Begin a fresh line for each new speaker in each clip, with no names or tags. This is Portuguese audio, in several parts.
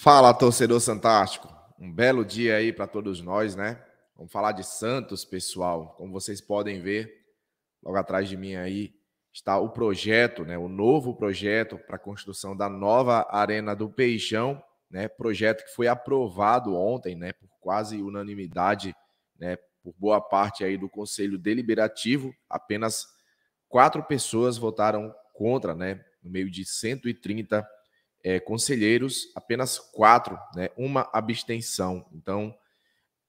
Fala, torcedor fantástico. Um belo dia aí para todos nós, né? Vamos falar de Santos, pessoal. Como vocês podem ver, logo atrás de mim aí está o projeto, né? O novo projeto para a construção da nova Arena do Peixão, né? Projeto que foi aprovado ontem, né, por quase unanimidade, né, por boa parte aí do Conselho Deliberativo. Apenas quatro pessoas votaram contra, né, no meio de 130 é, conselheiros, apenas quatro, né? uma abstenção. Então,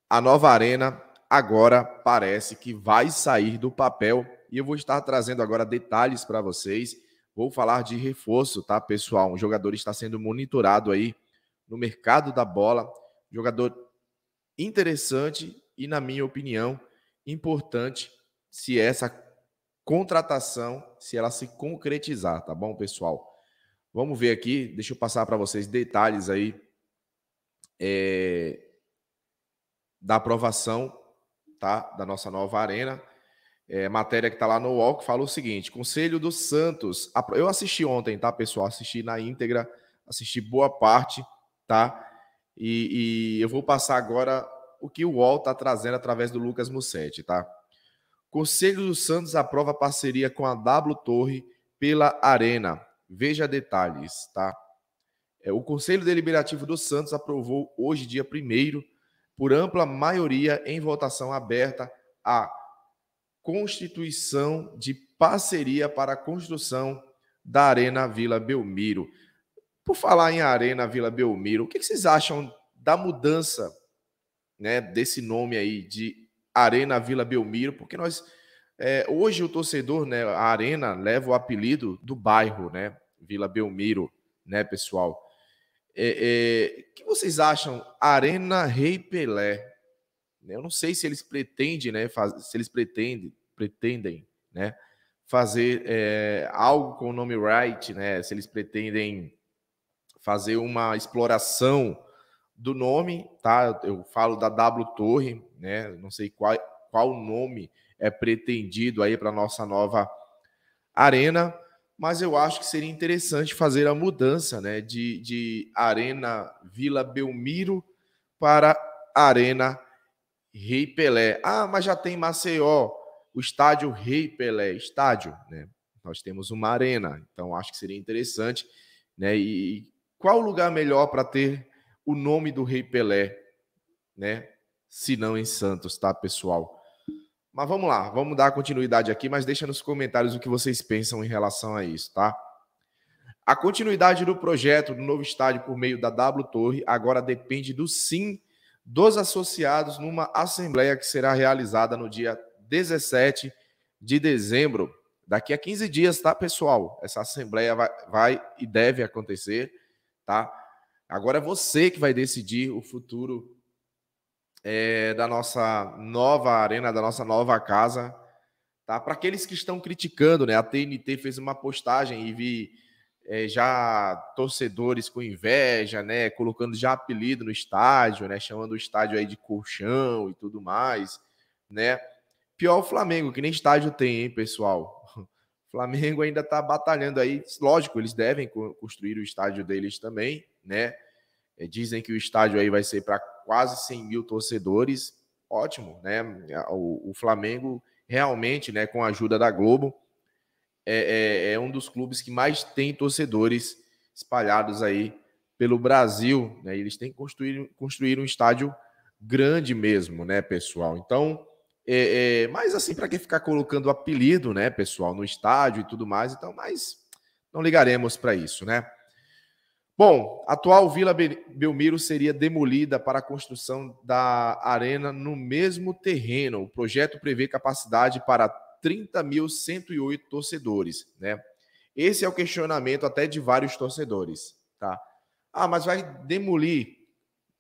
a nova arena agora parece que vai sair do papel e eu vou estar trazendo agora detalhes para vocês. Vou falar de reforço, tá, pessoal? Um jogador está sendo monitorado aí no mercado da bola, jogador interessante e, na minha opinião, importante se essa contratação, se ela se concretizar, tá bom, pessoal? Vamos ver aqui, deixa eu passar para vocês detalhes aí é, da aprovação tá, da nossa nova arena. É, matéria que está lá no UOL, que fala o seguinte: Conselho do Santos. Eu assisti ontem, tá, pessoal? Assisti na íntegra, assisti boa parte, tá? E, e eu vou passar agora o que o UOL está trazendo através do Lucas Mussetti, tá? Conselho do Santos aprova parceria com a W Torre pela Arena. Veja detalhes, tá? É, o Conselho Deliberativo do Santos aprovou hoje, dia 1 por ampla maioria em votação aberta, a constituição de parceria para a construção da Arena Vila Belmiro. Por falar em Arena Vila Belmiro, o que vocês acham da mudança né, desse nome aí de Arena Vila Belmiro? Porque nós é, hoje o torcedor, né, a arena leva o apelido do bairro, né, Vila Belmiro, né, pessoal. É, é, que vocês acham Arena Rei Pelé? Né? Eu não sei se eles pretendem, né, faz, se eles pretendem, pretendem, né, fazer é, algo com o nome Wright, né? Se eles pretendem fazer uma exploração do nome, tá? Eu falo da W Torre, né? Não sei qual qual nome é pretendido aí para nossa nova arena. Mas eu acho que seria interessante fazer a mudança né, de, de Arena Vila Belmiro para Arena Rei Pelé. Ah, mas já tem Maceió, o estádio Rei Pelé, estádio, né? Nós temos uma arena, então acho que seria interessante, né? E qual lugar melhor para ter o nome do Rei Pelé, né? Se não em Santos, tá, pessoal? Mas vamos lá, vamos dar continuidade aqui, mas deixa nos comentários o que vocês pensam em relação a isso, tá? A continuidade do projeto do novo estádio por meio da W Torre agora depende do sim dos associados numa assembleia que será realizada no dia 17 de dezembro. Daqui a 15 dias, tá, pessoal? Essa assembleia vai, vai e deve acontecer, tá? Agora é você que vai decidir o futuro é, da nossa nova arena, da nossa nova casa. Tá? Para aqueles que estão criticando, né? A TNT fez uma postagem e vi é, já torcedores com inveja, né? Colocando já apelido no estádio, né? Chamando o estádio aí de colchão e tudo mais, né? Pior o Flamengo, que nem estádio tem, hein, pessoal? O Flamengo ainda está batalhando aí. Lógico, eles devem construir o estádio deles também, né? É, dizem que o estádio aí vai ser para quase 100 mil torcedores, ótimo, né? O, o Flamengo realmente, né, com a ajuda da Globo, é, é, é, um dos clubes que mais tem torcedores espalhados aí pelo Brasil, né? Eles têm que construir, construir um estádio grande mesmo, né, pessoal? Então, é, é mas assim, para quem ficar colocando apelido, né, pessoal, no estádio e tudo mais, então, mas não ligaremos para isso, né? Bom, a atual Vila Belmiro seria demolida para a construção da arena no mesmo terreno. O projeto prevê capacidade para 30.108 torcedores, né? Esse é o questionamento até de vários torcedores, tá? Ah, mas vai demolir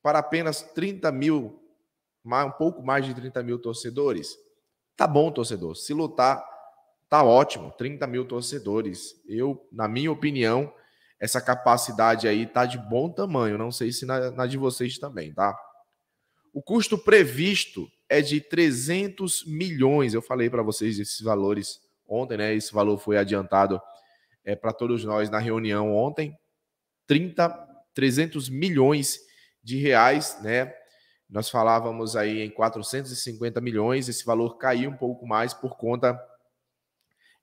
para apenas 30 mil, um pouco mais de 30 mil torcedores? Tá bom, torcedor. Se lutar, tá ótimo. 30 mil torcedores. Eu, na minha opinião, essa capacidade aí está de bom tamanho. Não sei se na, na de vocês também, tá? O custo previsto é de 300 milhões. Eu falei para vocês esses valores ontem, né? Esse valor foi adiantado é, para todos nós na reunião ontem. 30, 300 milhões de reais, né? Nós falávamos aí em 450 milhões. Esse valor caiu um pouco mais por conta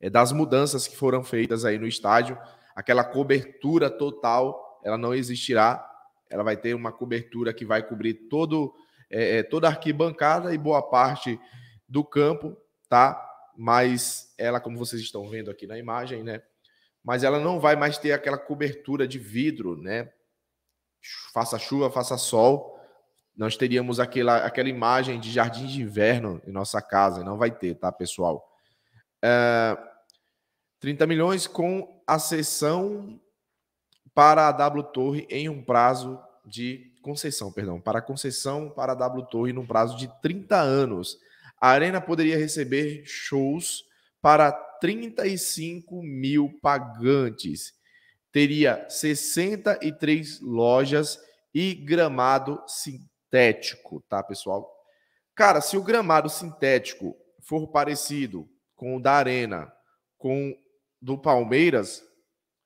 é, das mudanças que foram feitas aí no estádio aquela cobertura total, ela não existirá. Ela vai ter uma cobertura que vai cobrir todo, é, é, toda a arquibancada e boa parte do campo, tá? Mas ela, como vocês estão vendo aqui na imagem, né? Mas ela não vai mais ter aquela cobertura de vidro, né? Faça chuva, faça sol, nós teríamos aquela, aquela imagem de jardim de inverno em nossa casa, não vai ter, tá, pessoal? Uh, 30 milhões com a cessão para a W Torre em um prazo de concessão, perdão, para a concessão para a W Torre num prazo de 30 anos. A arena poderia receber shows para 35 mil pagantes. Teria 63 lojas e gramado sintético, tá, pessoal? Cara, se o gramado sintético for parecido com o da arena, com do Palmeiras,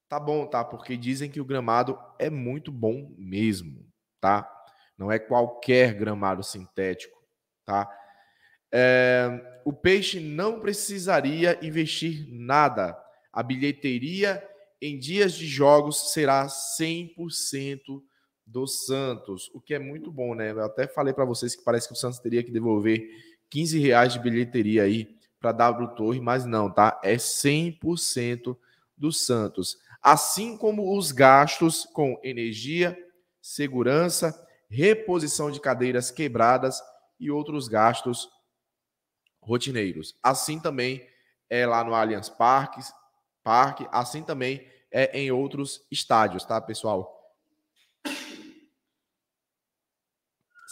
tá bom, tá? Porque dizem que o gramado é muito bom mesmo, tá? Não é qualquer gramado sintético, tá? É, o Peixe não precisaria investir nada. A bilheteria em dias de jogos será 100% do Santos, o que é muito bom, né? Eu até falei para vocês que parece que o Santos teria que devolver 15 reais de bilheteria aí para W Torre, mas não, tá? É 100% do Santos. Assim como os gastos com energia, segurança, reposição de cadeiras quebradas e outros gastos rotineiros. Assim também é lá no Allianz Parque, Parque assim também é em outros estádios, tá, pessoal?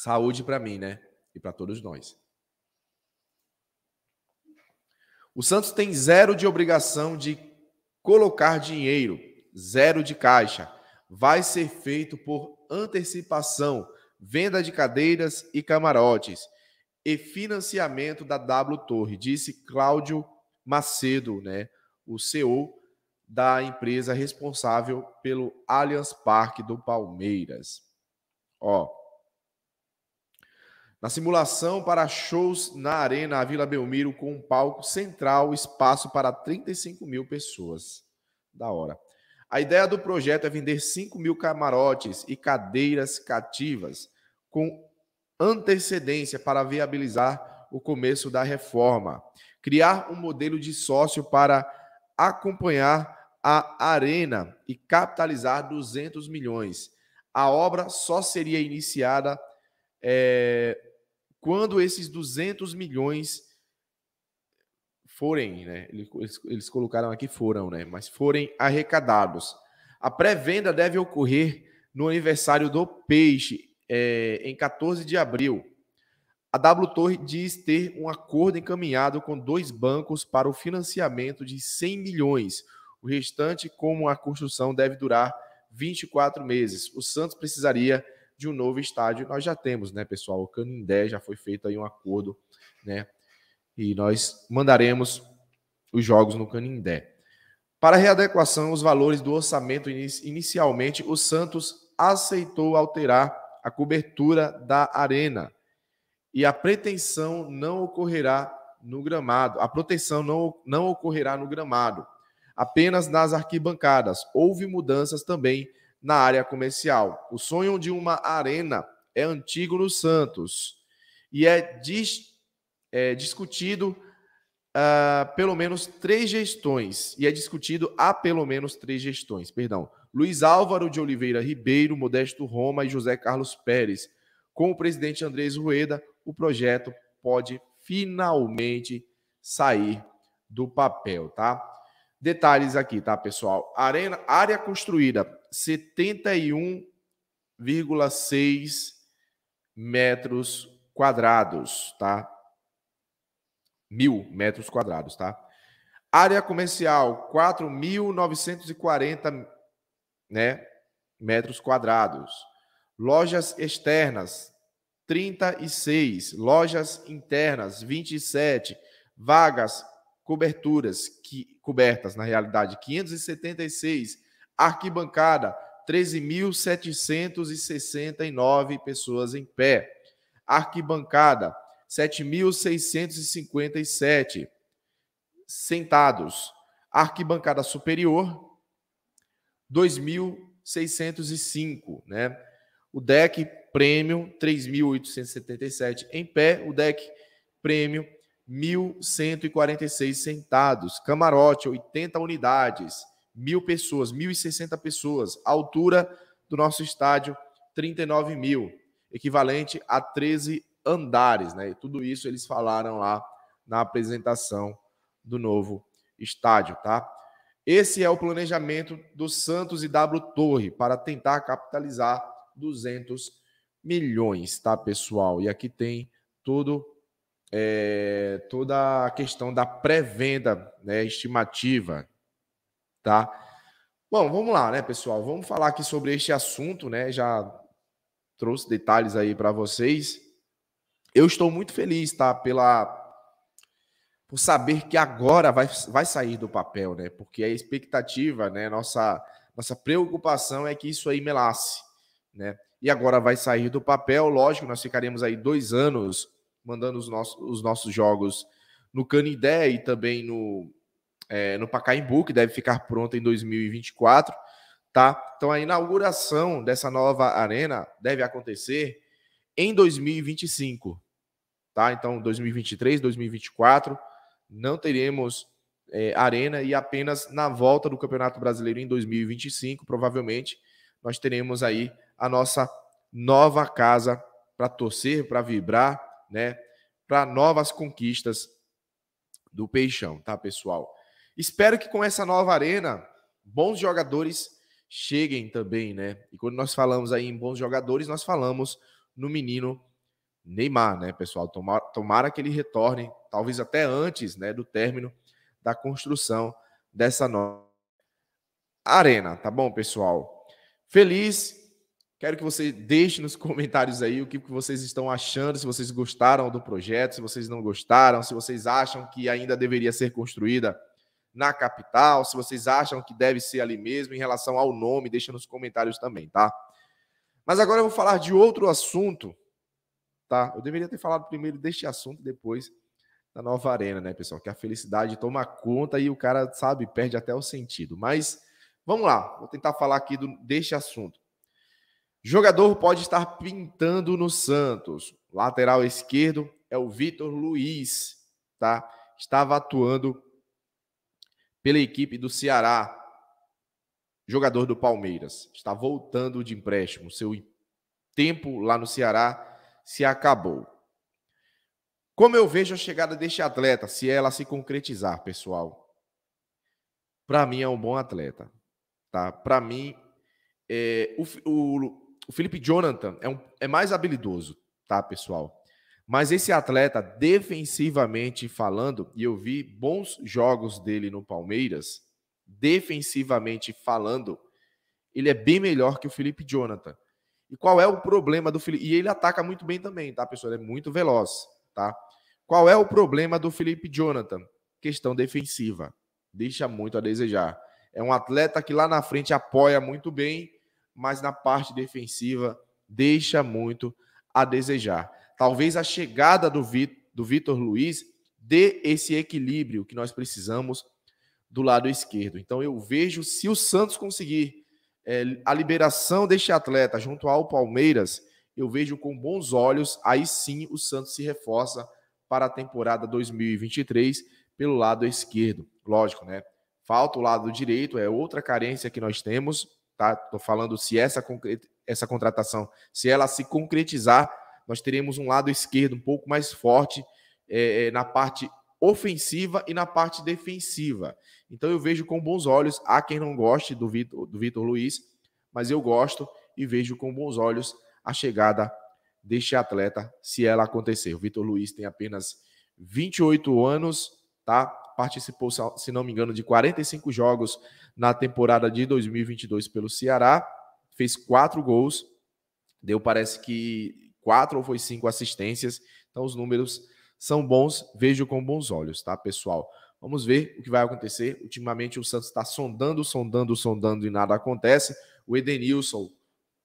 Saúde para mim, né? E para todos nós. O Santos tem zero de obrigação de colocar dinheiro, zero de caixa. Vai ser feito por antecipação, venda de cadeiras e camarotes e financiamento da W Torre, disse Cláudio Macedo, né, o CEO da empresa responsável pelo Allianz Parque do Palmeiras. Ó, na simulação para shows na Arena, a Vila Belmiro, com um palco central, espaço para 35 mil pessoas. Da hora. A ideia do projeto é vender 5 mil camarotes e cadeiras cativas com antecedência para viabilizar o começo da reforma. Criar um modelo de sócio para acompanhar a arena e capitalizar 200 milhões. A obra só seria iniciada é, quando esses 200 milhões forem, né? Eles, eles colocaram aqui foram, né? Mas forem arrecadados. A pré-venda deve ocorrer no aniversário do Peixe, é, em 14 de abril. A W Torre diz ter um acordo encaminhado com dois bancos para o financiamento de 100 milhões. O restante, como a construção, deve durar 24 meses. O Santos precisaria de um novo estádio. Nós já temos, né, pessoal? O Canindé já foi feito aí um acordo, né? E nós mandaremos os jogos no Canindé. Para readequação, os valores do orçamento inicialmente, o Santos aceitou alterar a cobertura da arena e a pretensão não ocorrerá no gramado. A proteção não, não ocorrerá no gramado, apenas nas arquibancadas. Houve mudanças também na área comercial. O sonho de uma arena é antigo no Santos e é, dis, é discutido uh, pelo menos três gestões. E é discutido há pelo menos três gestões, perdão. Luiz Álvaro de Oliveira Ribeiro, Modesto Roma e José Carlos Pérez. Com o presidente Andrés Rueda, o projeto pode finalmente sair do papel, tá? Detalhes aqui, tá, pessoal? Arena, área construída 71,6 metros quadrados, tá? Mil metros quadrados, tá? Área comercial 4.940 né, metros quadrados. Lojas externas 36, lojas internas 27, vagas coberturas que cobertas na realidade 576, arquibancada 13.769 pessoas em pé, arquibancada 7.657 sentados, arquibancada superior 2.605, né? O deck Premium 3.877 em pé, o deck Premium 1.146 sentados. Camarote, 80 unidades. Mil pessoas, 1.060 pessoas. Altura do nosso estádio, 39 mil. Equivalente a 13 andares, né? E tudo isso eles falaram lá na apresentação do novo estádio, tá? Esse é o planejamento do Santos e W Torre para tentar capitalizar 200 milhões, tá, pessoal? E aqui tem todo é, toda a questão da pré-venda né, estimativa, tá? Bom, vamos lá, né, pessoal? Vamos falar aqui sobre este assunto, né? Já trouxe detalhes aí para vocês. Eu estou muito feliz, tá? Pela por saber que agora vai, vai sair do papel, né? Porque a expectativa, né? Nossa nossa preocupação é que isso aí melasse, né? E agora vai sair do papel, lógico. Nós ficaremos aí dois anos mandando os nossos, os nossos jogos no Canidé e também no, é, no Pacaembu, que deve ficar pronto em 2024, tá? Então a inauguração dessa nova arena deve acontecer em 2025, tá? Então 2023, 2024 não teremos é, arena e apenas na volta do Campeonato Brasileiro em 2025, provavelmente nós teremos aí a nossa nova casa para torcer, para vibrar, né, para novas conquistas do Peixão, tá, pessoal? Espero que com essa nova arena, bons jogadores cheguem também, né? E quando nós falamos aí em bons jogadores, nós falamos no menino Neymar, né, pessoal? Tomara, tomara que ele retorne, talvez até antes, né, do término da construção dessa nova arena, tá bom, pessoal? Feliz Quero que você deixe nos comentários aí o que vocês estão achando, se vocês gostaram do projeto, se vocês não gostaram, se vocês acham que ainda deveria ser construída na capital, se vocês acham que deve ser ali mesmo, em relação ao nome, deixa nos comentários também, tá? Mas agora eu vou falar de outro assunto, tá? Eu deveria ter falado primeiro deste assunto, depois da nova arena, né, pessoal? Que a felicidade toma conta e o cara, sabe, perde até o sentido. Mas vamos lá, vou tentar falar aqui do, deste assunto. Jogador pode estar pintando no Santos. Lateral esquerdo é o Vitor Luiz, tá? Estava atuando pela equipe do Ceará. Jogador do Palmeiras. Está voltando de empréstimo. Seu tempo lá no Ceará se acabou. Como eu vejo a chegada deste atleta, se ela se concretizar, pessoal? Para mim é um bom atleta, tá? Para mim, é, o, o o Felipe Jonathan é, um, é mais habilidoso, tá, pessoal? Mas esse atleta, defensivamente falando, e eu vi bons jogos dele no Palmeiras, defensivamente falando, ele é bem melhor que o Felipe Jonathan. E qual é o problema do Felipe? E ele ataca muito bem também, tá, pessoal? Ele é muito veloz, tá? Qual é o problema do Felipe Jonathan? Questão defensiva. Deixa muito a desejar. É um atleta que lá na frente apoia muito bem mas na parte defensiva deixa muito a desejar. Talvez a chegada do, Vit, do Vitor Luiz dê esse equilíbrio que nós precisamos do lado esquerdo. Então eu vejo se o Santos conseguir é, a liberação deste atleta junto ao Palmeiras, eu vejo com bons olhos, aí sim o Santos se reforça para a temporada 2023 pelo lado esquerdo. Lógico, né? Falta o lado direito, é outra carência que nós temos tá? Tô falando se essa, essa contratação, se ela se concretizar, nós teremos um lado esquerdo um pouco mais forte é, é, na parte ofensiva e na parte defensiva. Então eu vejo com bons olhos. Há quem não goste do Vitor, do Vitor Luiz, mas eu gosto e vejo com bons olhos a chegada deste atleta, se ela acontecer. O Vitor Luiz tem apenas 28 anos, tá? participou, se não me engano, de 45 jogos na temporada de 2022 pelo Ceará, fez quatro gols, deu parece que quatro ou foi cinco assistências, então os números são bons, vejo com bons olhos, tá, pessoal? Vamos ver o que vai acontecer. Ultimamente o Santos está sondando, sondando, sondando e nada acontece. O Edenilson,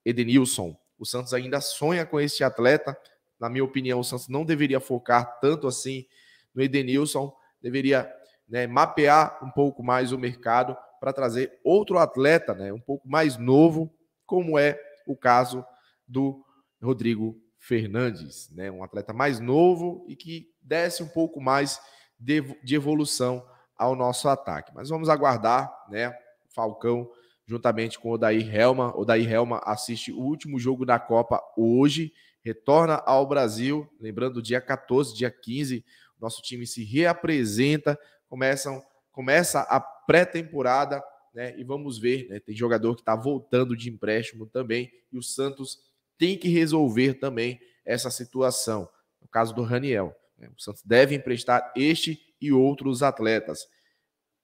Edenilson, o Santos ainda sonha com este atleta. Na minha opinião, o Santos não deveria focar tanto assim no Edenilson, deveria né, mapear um pouco mais o mercado para trazer outro atleta, né, um pouco mais novo, como é o caso do Rodrigo Fernandes, né, um atleta mais novo e que desce um pouco mais de, de evolução ao nosso ataque. Mas vamos aguardar, né, Falcão juntamente com o Odair Helma. Odair Helma assiste o último jogo da Copa hoje, retorna ao Brasil, lembrando, dia 14, dia 15, nosso time se reapresenta começam começa a pré-temporada, né? E vamos ver, né? Tem jogador que está voltando de empréstimo também e o Santos tem que resolver também essa situação. No caso do Raniel, né? o Santos deve emprestar este e outros atletas.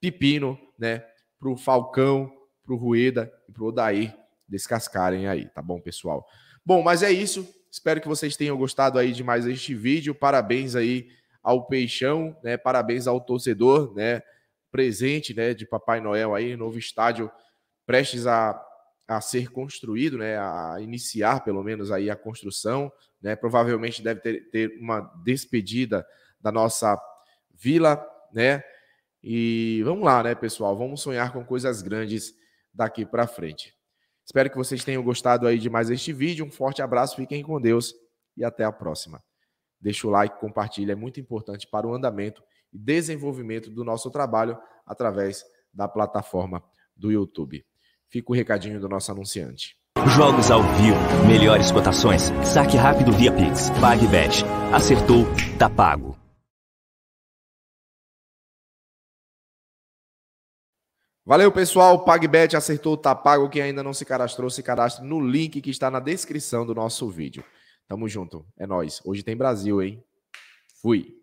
Pepino, né? Para o Falcão, para o Rueda e para o Odair descascarem aí, tá bom, pessoal? Bom, mas é isso. Espero que vocês tenham gostado aí de mais este vídeo. Parabéns aí ao Peixão, né? Parabéns ao torcedor, né? Presente, né? De Papai Noel aí, novo estádio prestes a, a ser construído, né? A iniciar pelo menos aí a construção, né? Provavelmente deve ter, ter uma despedida da nossa vila, né? E vamos lá, né, pessoal? Vamos sonhar com coisas grandes daqui para frente. Espero que vocês tenham gostado aí de mais este vídeo. Um forte abraço, fiquem com Deus e até a próxima deixa o like, compartilha, é muito importante para o andamento e desenvolvimento do nosso trabalho através da plataforma do YouTube. Fica o recadinho do nosso anunciante. Jogos ao vivo, melhores cotações, saque rápido via Pix, PagBet. Acertou, tá pago. Valeu, pessoal. PagBet acertou, tá pago. Quem ainda não se cadastrou, se cadastre no link que está na descrição do nosso vídeo. Tamo junto. É nós. Hoje tem Brasil, hein? Fui.